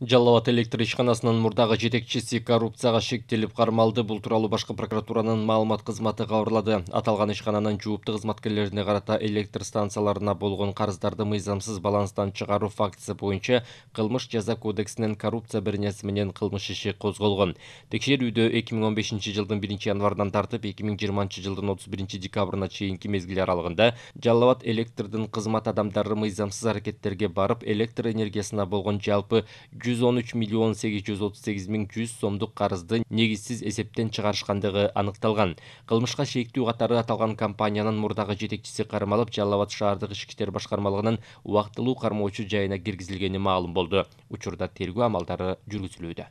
жалал абад электр ишканасынын мурдагы жетекчиси коррупцияга шектелип кармалды бул тууралуу башкы прокуратуранын маалымат кызматы кабарлады аталган ишкананын жуупту кызматкерлерине карата электр станцияларына болгон карыздарды мыйзамсыз баланстан чыгаруу фактысы боюнча кылмыш жаза кодексинин коррупция беренеси менен кылмыш иши козголгон текшерүүдө эки миң он бешинчи жылдын биринчи январынан тартып эки миң жыйырманчы жылдын отуз биринчи декабрына чейинки мезгил аралыгында жалал электрдин кызмат адамдары мыйзамсыз аракеттерге барып электр энергиясына болгон жалпы 113 миллион 838 миң 100 сомдук қарызды негізсіз эсептен чыгарышкандыгы анықталған. Қылмышқа шектүү катары аталған компаниянын мұрдағы жетекшісі қармалып, жалават шағардығы шаардык ички иштер башкармалыгынын кармоочу жайына кергізілгені маалым болды. учурда тергөө амалдары жүргүзүлүүдө